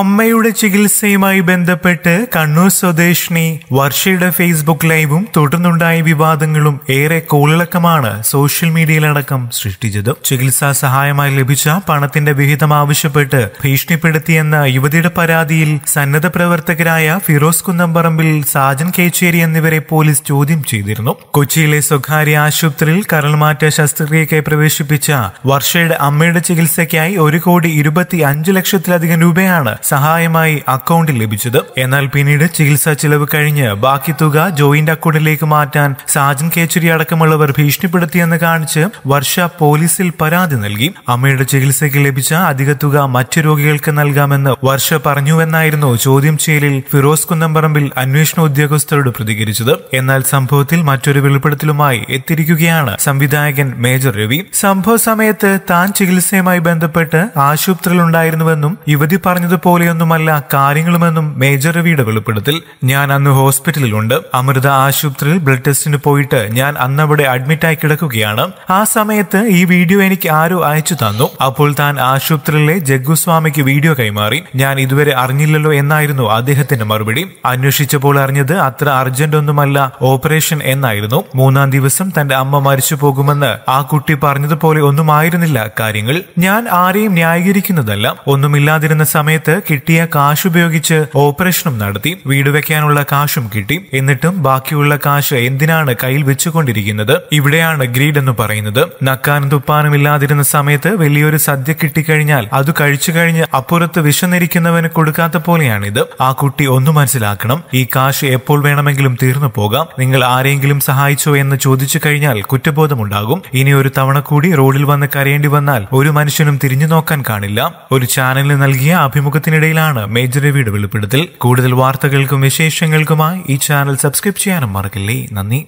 അമ്മയുടെ ചികിത്സയുമായി ബന്ധപ്പെട്ട് കണ്ണൂർ സ്വദേശിനി വർഷയുടെ ഫേസ്ബുക്ക് ലൈവും തുടർന്നുണ്ടായ വിവാദങ്ങളും ഏറെ കോളിളക്കമാണ് സോഷ്യൽ മീഡിയയിലടക്കം സൃഷ്ടിച്ചത് ചികിത്സാ സഹായമായി ലഭിച്ച പണത്തിന്റെ വിഹിതം ആവശ്യപ്പെട്ട് ഭീഷണിപ്പെടുത്തിയെന്ന യുവതിയുടെ പരാതിയിൽ സന്നദ്ധ പ്രവർത്തകരായ ഫിറോസ് കുന്നംപറമ്പിൽ സാജൻ കേച്ചേരി എന്നിവരെ പോലീസ് ചോദ്യം ചെയ്തിരുന്നു കൊച്ചിയിലെ സ്വകാര്യ ആശുപത്രിയിൽ കരൾമാറ്റ ശസ്ത്രക്രിയയ്ക്കായി പ്രവേശിപ്പിച്ച വർഷയുടെ അമ്മയുടെ ചികിത്സയ്ക്കായി ഒരു കോടി ഇരുപത്തി അഞ്ച് ലക്ഷത്തിലധികം രൂപയാണ് സഹായമായി അക്കൗണ്ടിൽ ലഭിച്ചത് എന്നാൽ പിന്നീട് ചികിത്സാ ചിലവ് കഴിഞ്ഞ് ബാക്കി തുക ജോയിന്റ് അക്കൗണ്ടിലേക്ക് മാറ്റാൻ സാജൻ കേച്ചുരി അടക്കമുള്ളവർ ഭീഷണിപ്പെടുത്തിയെന്ന് കാണിച്ച് വർഷ പോലീസിൽ പരാതി നൽകി അമ്മയുടെ ചികിത്സയ്ക്ക് ലഭിച്ച അധിക തുക മറ്റു രോഗികൾക്ക് നൽകാമെന്ന് വർഷ പറഞ്ഞുവെന്നായിരുന്നു ചോദ്യം ചെയ്യലിൽ ഫിറോസ് കുന്നംപറമ്പിൽ അന്വേഷണ ഉദ്യോഗസ്ഥരോട് പ്രതികരിച്ചത് എന്നാൽ സംഭവത്തിൽ മറ്റൊരു വെളിപ്പെടുത്തലുമായി എത്തിയിരിക്കുകയാണ് സംവിധായകൻ മേജർ രവി സംഭവ സമയത്ത് താൻ ചികിത്സയുമായി ബന്ധപ്പെട്ട് ആശുപത്രിയിലുണ്ടായിരുന്നുവെന്നും യുവതി പറഞ്ഞതുപോലെ പോലെയൊന്നുമല്ല കാര്യങ്ങളുമെന്നും മേജർ രവിയുടെ വെളിപ്പെടുത്തിൽ ഞാൻ അന്ന് ഹോസ്പിറ്റലിലുണ്ട് അമൃത ആശുപത്രിയിൽ ബ്ലഡ് ടെസ്റ്റിന് പോയിട്ട് ഞാൻ അന്നവിടെ അഡ്മിറ്റായി കിടക്കുകയാണ് ആ സമയത്ത് ഈ വീഡിയോ എനിക്ക് ആരോ അയച്ചു തന്നു അപ്പോൾ താൻ ആശുപത്രിയിലെ ജഗ്ഗുസ്വാമിക്ക് വീഡിയോ കൈമാറി ഞാൻ ഇതുവരെ അറിഞ്ഞില്ലല്ലോ എന്നായിരുന്നു അദ്ദേഹത്തിന്റെ മറുപടി അന്വേഷിച്ചപ്പോൾ അറിഞ്ഞത് അത്ര അർജന്റ് ഒന്നുമല്ല ഓപ്പറേഷൻ എന്നായിരുന്നു മൂന്നാം ദിവസം തന്റെ അമ്മ മരിച്ചു പോകുമെന്ന് ആ കുട്ടി പറഞ്ഞതുപോലെ ഒന്നുമായിരുന്നില്ല കാര്യങ്ങൾ ഞാൻ ആരെയും ന്യായീകരിക്കുന്നതല്ല ഒന്നുമില്ലാതിരുന്ന സമയത്ത് ഇവർക്ക് കിട്ടിയ കാശ് ഉപയോഗിച്ച് ഓപ്പറേഷനും നടത്തി വീട് വെക്കാനുള്ള കാശും കിട്ടി എന്നിട്ടും ബാക്കിയുള്ള കാശ് എന്തിനാണ് കയ്യിൽ വെച്ചുകൊണ്ടിരിക്കുന്നത് ഇവിടെയാണ് ഗ്രീഡ് എന്ന് പറയുന്നത് നക്കാനും തുപ്പാനും ഇല്ലാതിരുന്ന സമയത്ത് വലിയൊരു സദ്യ കിട്ടിക്കഴിഞ്ഞാൽ അത് കഴിച്ചു കഴിഞ്ഞ് അപ്പുറത്ത് വിശന്നിരിക്കുന്നവന് കൊടുക്കാത്ത പോലെയാണിത് ആ കുട്ടി ഒന്ന് മനസ്സിലാക്കണം ഈ കാശ് എപ്പോൾ വേണമെങ്കിലും തീർന്നു പോകാം നിങ്ങൾ ആരെങ്കിലും സഹായിച്ചോ എന്ന് ചോദിച്ചു കഴിഞ്ഞാൽ കുറ്റബോധമുണ്ടാകും ഇനി ഒരു തവണ കൂടി റോഡിൽ വന്ന് കരയേണ്ടി വന്നാൽ ഒരു മനുഷ്യനും തിരിഞ്ഞു നോക്കാൻ കാണില്ല ഒരു ചാനലിന് നൽകിയ അഭിമുഖ ഇടയിലാണ് മേജർ രവിയുടെ വെളിപ്പെടുത്തൽ കൂടുതൽ വാർത്തകൾക്കും വിശേഷങ്ങൾക്കുമായി ഈ ചാനൽ സബ്സ്ക്രൈബ് ചെയ്യാനും മറക്കില്ലേ നന്ദി